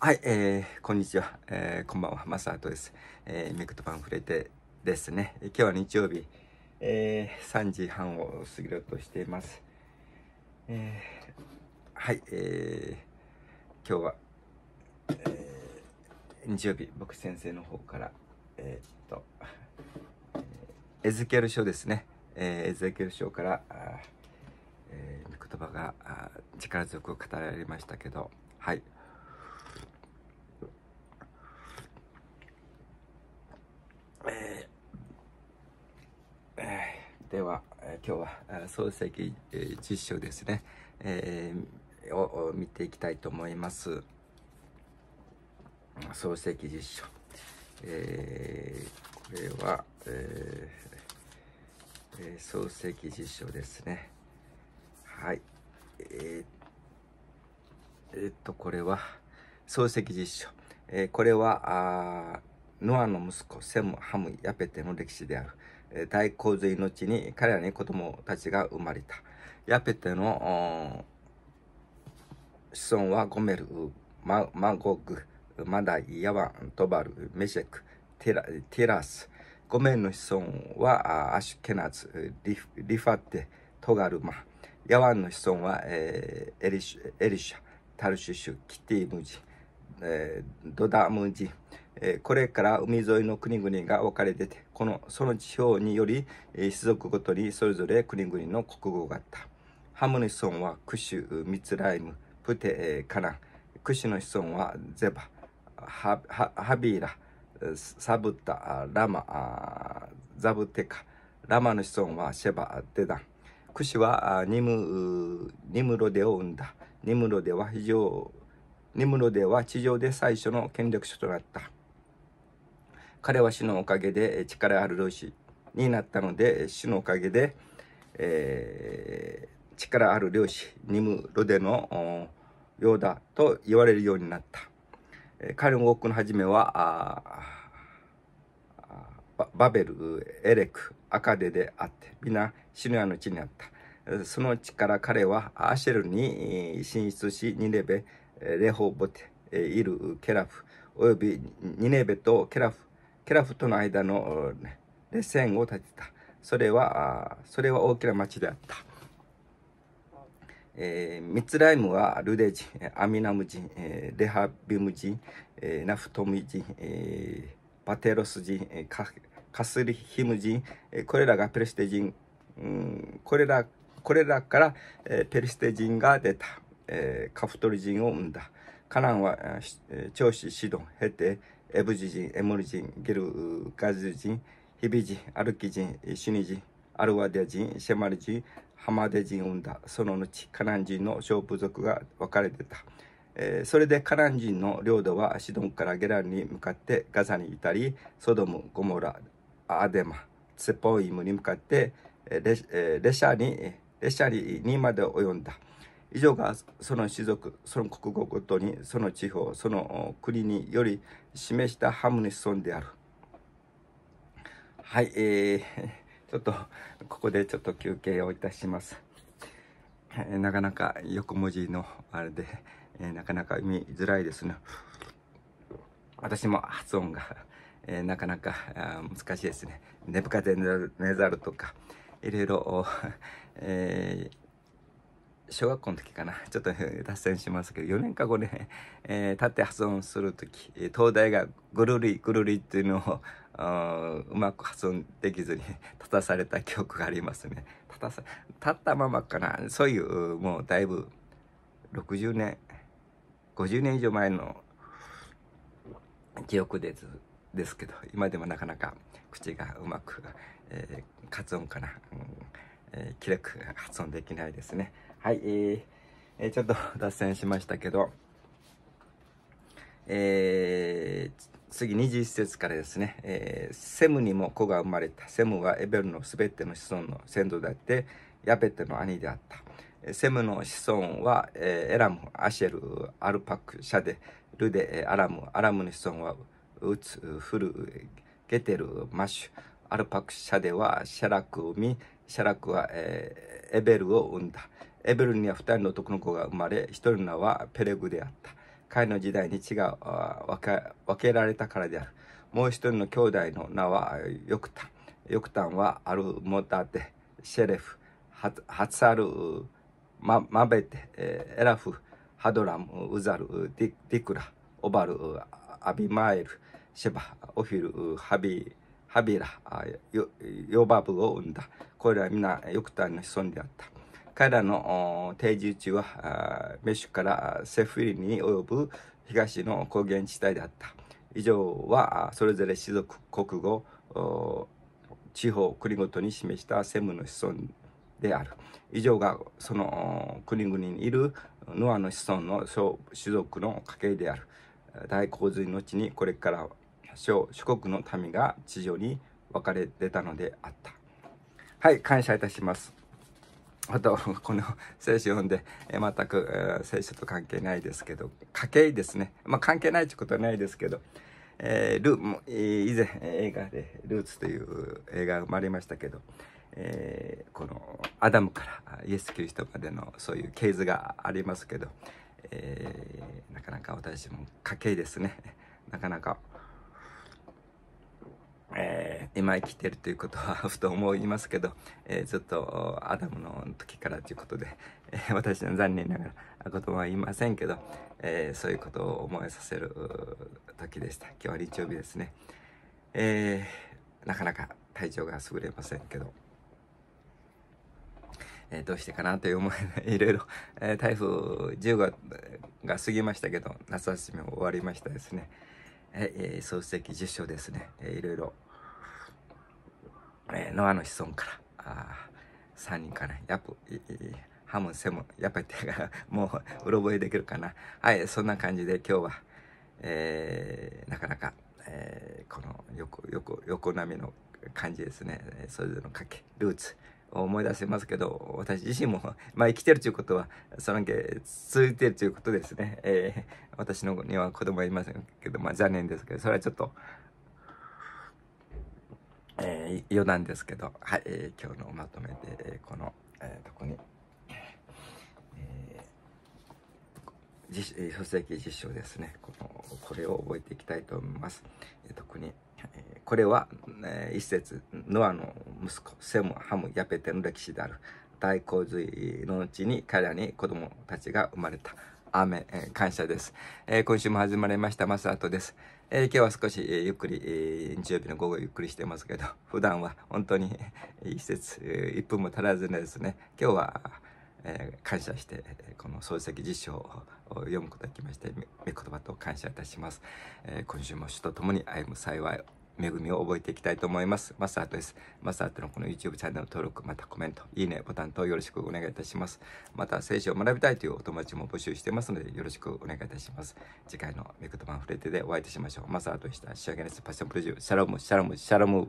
はい、えー、こんにちは、えー、こんばんは、マサートです。えー、メクトパンフレテですね。今日は日曜日、えー、3時半を過ぎようとしています。えー、はい、えー、今日は、えー、日曜日、僕先生の方から、えー、っと、エズケル書ですね。えー、エズケル書から、あえー、言葉が力強く語られましたけど、はい。では、今日は漱石実証ですね、えー、を見ていきたいと思います。漱石実証。えー、これは、えーえー、漱石実証ですね。はい。えー、えー、っと、これは、漱石実証。えー、これは、あノアの息子、セム、ハム、ヤペテの歴史である。大洪水の地に彼らに子供たちが生まれた。ヤペテの子孫はゴメル、ママゴグ、マダイ、ヤワン、トバル、メシェク、テラテラス。ゴメルの子孫はアシュケナツ、リファテ、トガルマ。ヤワンの子孫は、えー、エリシエリシャ、タルシュシュ、キティムジ、えー、ドダムジ、えこれから海沿いの国々が分かれてて、この、その地方により、え種族ごとにそれぞれ国々の国語があった。ハムの子孫はクシュ、ミツライム、プテ、えカナン。クシュの子孫はゼバ、ハハビーラ、サブタ、ラマ、ザブテカ。ラマの子孫はシェバ、デダン。クシュはニム、ニムロデを生んだ。ニムロデは非常、ニムロデは地上で最初の権力者となった。彼は主のおかげで力ある漁師になったので、主のおかげで、えー、力ある漁師、ニム・ロデのようだと言われるようになった。彼の多くの初めは、バベル、エレク、アカデであって、皆、シヌアの地にあった。その地から彼はアシェルに進出し、ニネベ、レホボテ、イル、ケラフ、およびニネベとケラフケラフとの間の列線を立てた。それは、それは大きな町であった。えー、ミツライムはルデ人、アミナム人、えレハビム人、えナフトム人、えバテロス人、えカカスリヒム人、えこれらがペルシテ人、うん、これらこれらから、えー、ペルシテ人が出た、えー、カフトリ人を生んだ。カナンは、えー、長子シドン、経てエブジ人、エモリ人、ゲルガズ人、ヒビ人、アルキ人、シュニ人、アルワディア人、シェマル人、ハマデ人を生んだ。その後、カナン人の勝負族が分かれてた。それでカナン人の領土はシドンからゲランに向かってガザに至り、ソドム、ゴモラ、アデマ、ツポイムに向かってレ,、車レシャに、レシャにまで及んだ。以上がその種族、その国語ごとに、その地方、その国により示したハムネス村である。はい、えー、ちょっと、ここでちょっと休憩をいたします。え なかなか横文字のあれで、えなかなか見づらいですね。私も発音が、えなかなか難しいですね。ネブカデネザルとか、いろいろ、えー小学校の時かな、ちょっと脱線しますけど、4年か5年、えー、立って発音する時、東大がぐるりぐるりっていうのを、うまく発音できずに立たされた記憶がありますね。立たさ、立ったままかな、そういう、もうだいぶ60年、50年以上前の記憶ですですけど、今でもなかなか口がうまく、えー、活音かな、うんえー、きれく発音できないですね。はい、えー、ちょっと 脱線しましたけど、えー、次21節からですね、えー、セムにも子が生まれた。セムはエベルのすべての子孫の先祖であって、ヤベテの兄であった。セムの子孫は、えー、エラム、アシェル、アルパク、シャデ、ルデ、アラム。アラムの子孫はウツ、フル、ゲテル、マシュ。アルパク、シャデはシャラクをみ、シャラクは、えー、エベルを生んだ。エベルには2人の男の子が生まれ、1人の名はペレグであった。彼の時代に血が分けられたからである。もう一人の兄弟の名はヨクタン。ヨクタンはアルモダテ、シェレフ、ハツアル、ママベテ、エラフ、ハドラム、ウザル、ディディクラ、オバル、アビマエル、シェバ、オフィル、ハビ、ハビラ、ヨヨバブを生んだ。これらは皆ヨクタンの子孫であった。彼らの定住地は、メシュからセフィリに及ぶ東の高原地帯であった。以上は、それぞれ種族、国語、地方、国ごとに示したセムの子孫である。以上が、その国々にいるノアの子孫の種族の家系である。大洪水の地にこれから諸諸国の民が地上に分かれ出たのであった。はい、感謝いたします。あと、この聖書読んで、え全く、えー、聖書と関係ないですけど、家計ですね。まあ、関係ないってことはないですけど、えー、ル以前映画で、ルーツという映画が生まれましたけど、えー、このアダムからイエス・キリストまでのそういう系図がありますけど、えー、なかなか私も家計ですね。なかなか、えー今生来てるということは ふと思いますけど、えー、ちょっとアダムの時からということで、えー、私の残念ながら言葉は言いませんけど、えー、そういうことを思いさせる時でした今日は日曜日ですね、えなかなか体調が優れませんけど、えどうしてかなという思いで いろいろ、え台風10号が過ぎましたけど夏休みも終わりましたですねえー、漱石受賞ですね、えー、いろいろえー、ノアの子孫から、あ3人かな。やっぱ、ハム、セム、やっぱり手が、もう、うろ覚えできるかな。はい、そんな感じで今日は、えー、なかなか、えー、この横、横、横波の感じですね。それぞれの賭け、ルーツ。思い出せますけど、私自身も、まあ生きてるということは、そのけ続いてるということですね。えー、私のには子供いませんけど、まあ残念ですけど、それはちょっと、えー、余談ですけど、はい、えー、今日のまとめで、えー、この、えー、とこに、えー、書籍実証ですねこの、これを覚えていきたいと思います。えー、特に、えー、これは、えー、一節、ノアの息子、セム、ハム、ヤペテの歴史である。大洪水のうちに彼らに子供たちが生まれた。雨、えー、感謝です、えー。今週も始まりました、マスアートです。えー、今日は少し、えー、ゆっくり、えー、日曜日の午後ゆっくりしてますけど、普段は本当に一節、え分も足らずにですね、今日は、えー、感謝して、この漱石辞書を読むことができまして、御言葉と感謝いたします。えー、今週も主と共に歩む幸い恵みを覚えていきたいと思います。マスアートです。マスアートのこの YouTube チャンネル登録、またコメント、いいねボタンとよろしくお願いいたします。また、聖書を学びたいというお友達も募集してますので、よろしくお願いいたします。次回のクトとンフレれテでお会いいたしましょう。マスアートでした。仕上げです。パッションプロデュー、シャロム、シャロム、シャロム。